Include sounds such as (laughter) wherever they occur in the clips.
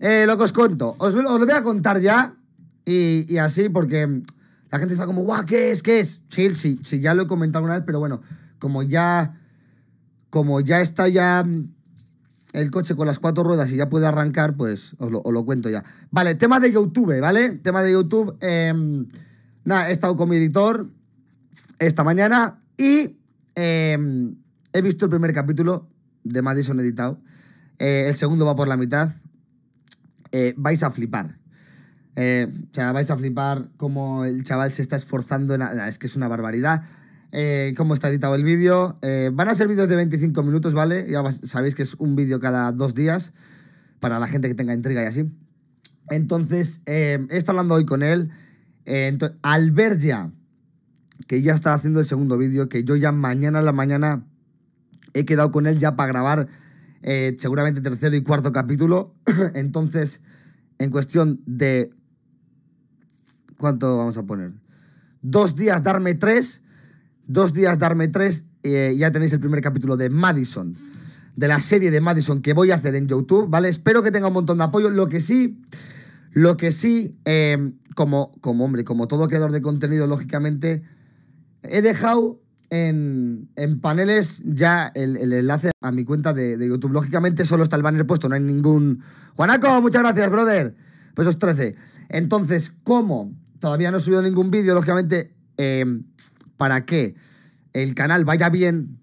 Eh, lo que os cuento, os, lo voy a contar ya y, así porque la gente está como, guau, ¿qué es? ¿Qué es? Sí, sí, sí, ya lo he comentado una vez, pero bueno, como ya, como ya está ya el coche con las cuatro ruedas y ya puede arrancar, pues os lo, cuento ya. Vale, tema de YouTube, ¿vale? Tema de YouTube. Em, nada, he estado con mi editor esta mañana y em, he visto el primer capítulo de Madison editado. Eh, el segundo va por la mitad. Eh, vais a flipar. Eh, o sea, vais a flipar como el chaval se está esforzando. En es que es una barbaridad. Como eh, cómo está editado el vídeo. van a ser vídeos de 25 minutos, ¿vale? Ya sabéis que es un vídeo cada dos días para la gente que tenga intriga y así. Entonces, he estado hablando hoy con él. al ver ya que ya está haciendo el segundo vídeo, que yo ya mañana a la mañana he quedado con él ya para grabar eh, seguramente tercero y cuarto capítulo. (clears throat) Entonces, en cuestión de... ¿Cuánto vamos a poner? Dos días darme tres. Dos días darme tres. Eh, ya tenéis el primer capítulo de Madison. De la serie de Madison que voy a hacer en YouTube, ¿vale? Espero que tenga un montón de apoyo. Lo que sí... Lo que sí, eh, como, como hombre, como todo creador de contenido, lógicamente, he dejado en, paneles ya el, enlace a mi cuenta de, YouTube. Lógicamente solo está el banner puesto, no hay ningún... Juanaco, muchas gracias, brother. Pues esos 13. Entonces, ¿cómo? Todavía no he subido ningún vídeo, lógicamente, em, para que el canal vaya bien,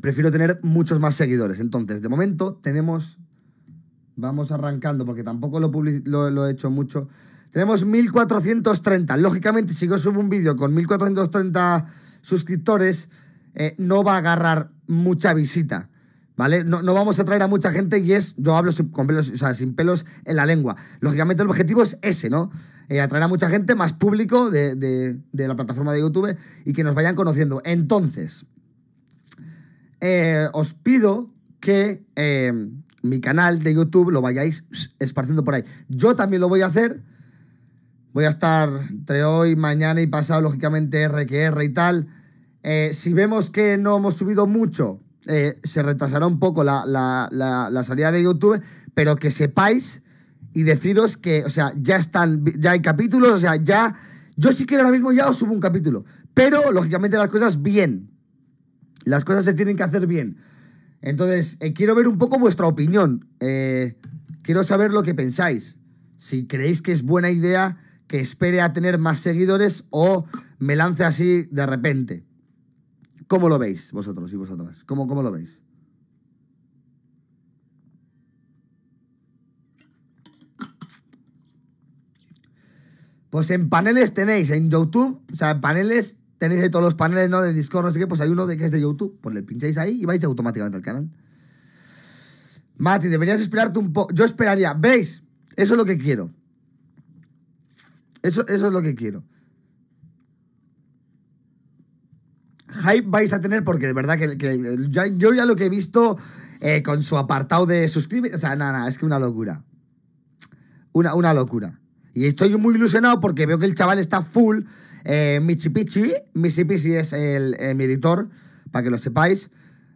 prefiero tener muchos más seguidores. Entonces, de momento tenemos... Vamos arrancando, porque tampoco lo, lo he hecho mucho. Tenemos 1430. Lógicamente, si yo subo un vídeo con 1430 suscriptores, eh, no va a agarrar mucha visita. ¿Vale? No, vamos a traer a mucha gente y es, yo hablo sin, con pelos, o sea, sin pelos en la lengua. Lógicamente el objetivo es ese, ¿no? Eh, atraer a mucha gente, más público de, la plataforma de YouTube y que nos vayan conociendo. Entonces, eh, os pido que mi canal de YouTube lo vayáis esparciendo por ahí. Yo también lo voy a hacer. Voy a estar entre hoy, mañana y pasado, lógicamente, RQR y tal eh, si vemos que no hemos subido mucho, eh, se retrasará un poco la, salida de YouTube, pero que sepáis y deciros que, o sea, ya están, ya hay capítulos, o sea, ya. Yo sí que ahora mismo ya os subo un capítulo, pero lógicamente las cosas bien. Las cosas se tienen que hacer bien. Entonces, eh, quiero ver un poco vuestra opinión. quiero saber lo que pensáis. Si creéis que es buena idea que espere a tener más seguidores o me lance así de repente. ¿Cómo lo veis vosotros y vosotras? ¿Cómo, cómo lo veis? Pues en paneles tenéis, en YouTube, o sea, en paneles tenéis todos los paneles, ¿no? De Discord, no sé qué, pues hay uno de que es de YouTube. Pues le pincháis ahí y vais automáticamente al canal. Mati, deberías esperarte un poco. Yo esperaría, ¿veis? Eso es lo que quiero. Eso, eso es lo que quiero. hype vais a tener porque de verdad que, yo ya lo que he visto eh, con su apartado de suscribir, o sea, nada, es que una locura. Una, una locura. Y estoy muy ilusionado porque veo que el chaval está full. Eh, Michipichi, Michipichi es el, eh, mi editor, para que lo sepáis,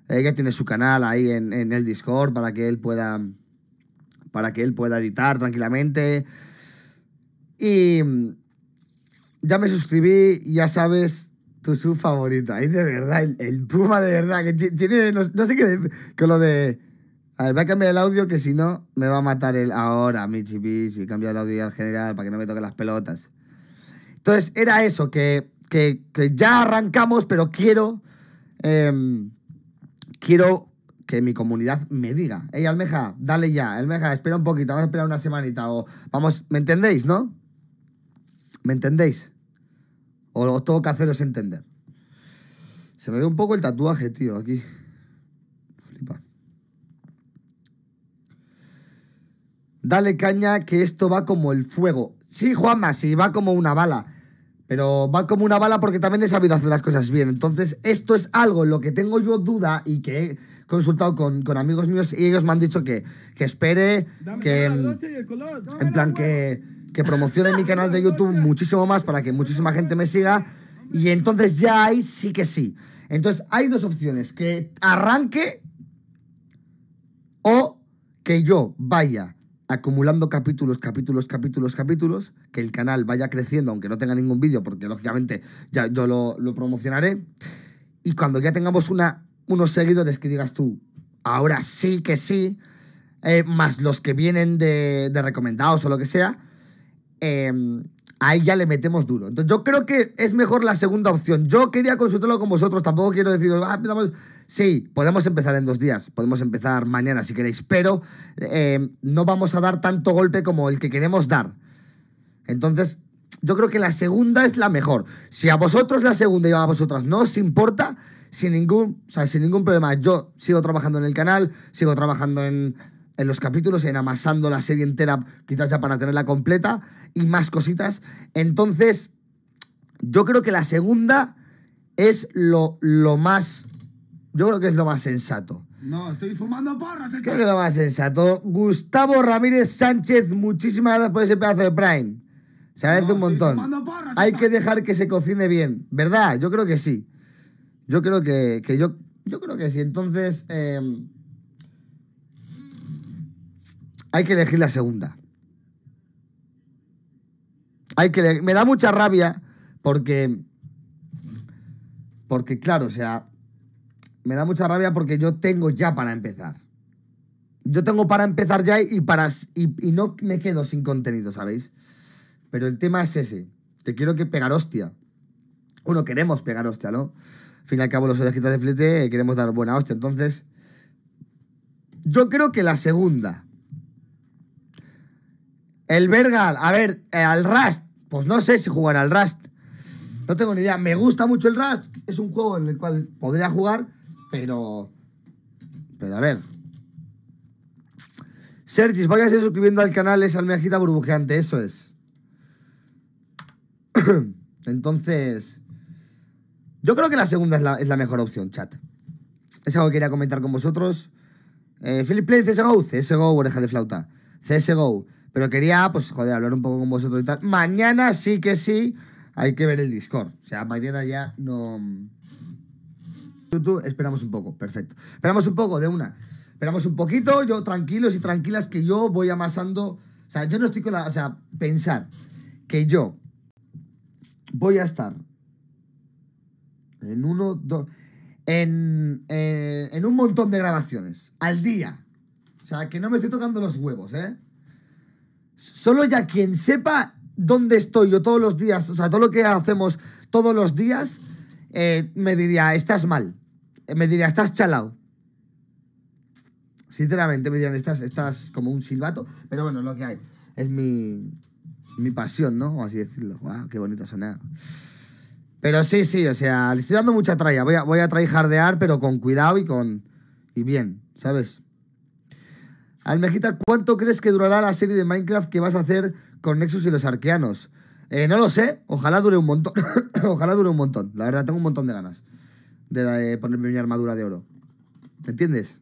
eh, que tiene su canal ahí en, en, el Discord para que él pueda para que él pueda editar tranquilamente. Y ya me suscribí, ya sabes, tu sub favorito. Ahí de verdad, el, Puma de verdad, que tiene, no, sé qué, con lo de... A ver, voy a cambiar el audio que si no me va a matar el ahora, Michi y Cambio el audio al general para que no me toque las pelotas. Entonces, era eso, que, ya arrancamos, pero quiero... Em, quiero que mi comunidad me diga, Ey, Almeja, dale ya, Almeja, espera un poquito, vamos a esperar una semanita o vamos, ¿me entendéis, no? ¿Me entendéis? O lo tengo que es entender. Se me ve un poco el tatuaje, tío, aquí. Flipa. Dale caña que esto va como el fuego. Sí, Juanma, sí, va como una bala. Pero va como una bala porque también he sabido hacer las cosas bien. Entonces, esto es algo en lo que tengo yo duda y que he consultado con, amigos míos y ellos me han dicho que, que espere, que... En plan que que promocione mi canal de YouTube muchísimo más para que muchísima gente me siga. Y entonces ya hay sí que sí. Entonces hay dos opciones, que arranque o que yo vaya acumulando capítulos, capítulos, capítulos, capítulos, que el canal vaya creciendo, aunque no tenga ningún vídeo, porque lógicamente ya yo lo, promocionaré. Y cuando ya tengamos unos seguidores que digas tú, ahora sí que sí, eh, más los que vienen de recomendados o lo que sea, Em, ahí ya le metemos duro. Entonces yo creo que es mejor la segunda opción. Yo quería consultarlo con vosotros, tampoco quiero decir, ah, pues, sí, podemos empezar en dos días, podemos empezar mañana si queréis, pero em, no vamos a dar tanto golpe como el que queremos dar. Entonces yo creo que la segunda es la mejor. Si a vosotros la segunda y a vosotras no os importa, sin ningún, sin ningún problema, yo sigo trabajando en el canal, sigo trabajando en en los capítulos, en amasando la serie entera, quizás ya para tenerla completa, y más cositas. Entonces, yo creo que la segunda es lo, lo más. Yo creo que es lo más sensato. No, estoy fumando porras. Creo que es lo más sensato. Gustavo Ramírez Sánchez, muchísimas gracias por ese pedazo de Prime. Se agradece un montón. Hay que dejar que se cocine bien, ¿verdad? Yo creo que sí. Yo creo que, yo, yo creo que sí. Entonces. Eh, hay que elegir la segunda. Hay que me da mucha rabia porque porque claro, o sea, me da mucha rabia porque yo tengo ya para empezar. Yo tengo para empezar ya y para y, no me quedo sin contenido, ¿sabéis? Pero el tema es ese, Te quiero que pegar hostia. Bueno, queremos pegar hostia, ¿no? Al fin y al cabo, los orejitas de flete eh, queremos dar buena hostia. Entonces, yo creo que la segunda, el verga a ver, eh, al Rust. Pues no sé si jugar al Rust. No tengo ni idea. Me gusta mucho el Rust. Es un juego en el cual podría jugar, pero. Pero a ver. Sergis, seguir suscribiendo al canal, es almejita burbujeante, eso es. (clears throat) Entonces. Yo creo que la segunda es la, mejor opción, chat. Es algo que quería comentar con vosotros. Philip eh, Play, CSGO, CSGO, oreja de flauta. CSGO. Pero quería, pues, joder, hablar un poco con vosotros y tal. Mañana sí que sí hay que ver el Discord. O sea, mañana ya no... YouTube, mm. esperamos un poco, perfecto. Esperamos un poco, de una. Esperamos un poquito, yo tranquilos y tranquilas que yo voy amasando... O sea, yo no estoy con la... O sea, pensar que yo voy a estar en uno, dos... en, eh, en un montón de grabaciones al día. O sea, que no me estoy tocando los huevos, ¿eh? Solo ya quien sepa dónde estoy yo todos los días, o sea, todo lo que hacemos todos los días, eh, me diría, estás mal. Eh, me diría, estás chalado. Sinceramente, me dirían, estás, estás como un silbato. Pero bueno, lo que hay. Es mi, mi pasión, ¿no? O así decirlo. ¡Wow! ¡Qué bonito sonar! Pero sí, sí, o sea, le estoy dando mucha traya. Voy a, voy a pero con cuidado y con. Y bien, ¿sabes? Almejita, ¿cuánto crees que durará la serie de Minecraft que vas a hacer con Nexus y los arqueanos? Eh, no lo sé, ojalá dure un montón. (coughs) ojalá dure un montón. La verdad, tengo un montón de ganas de, de ponerme mi armadura de oro. ¿Te entiendes?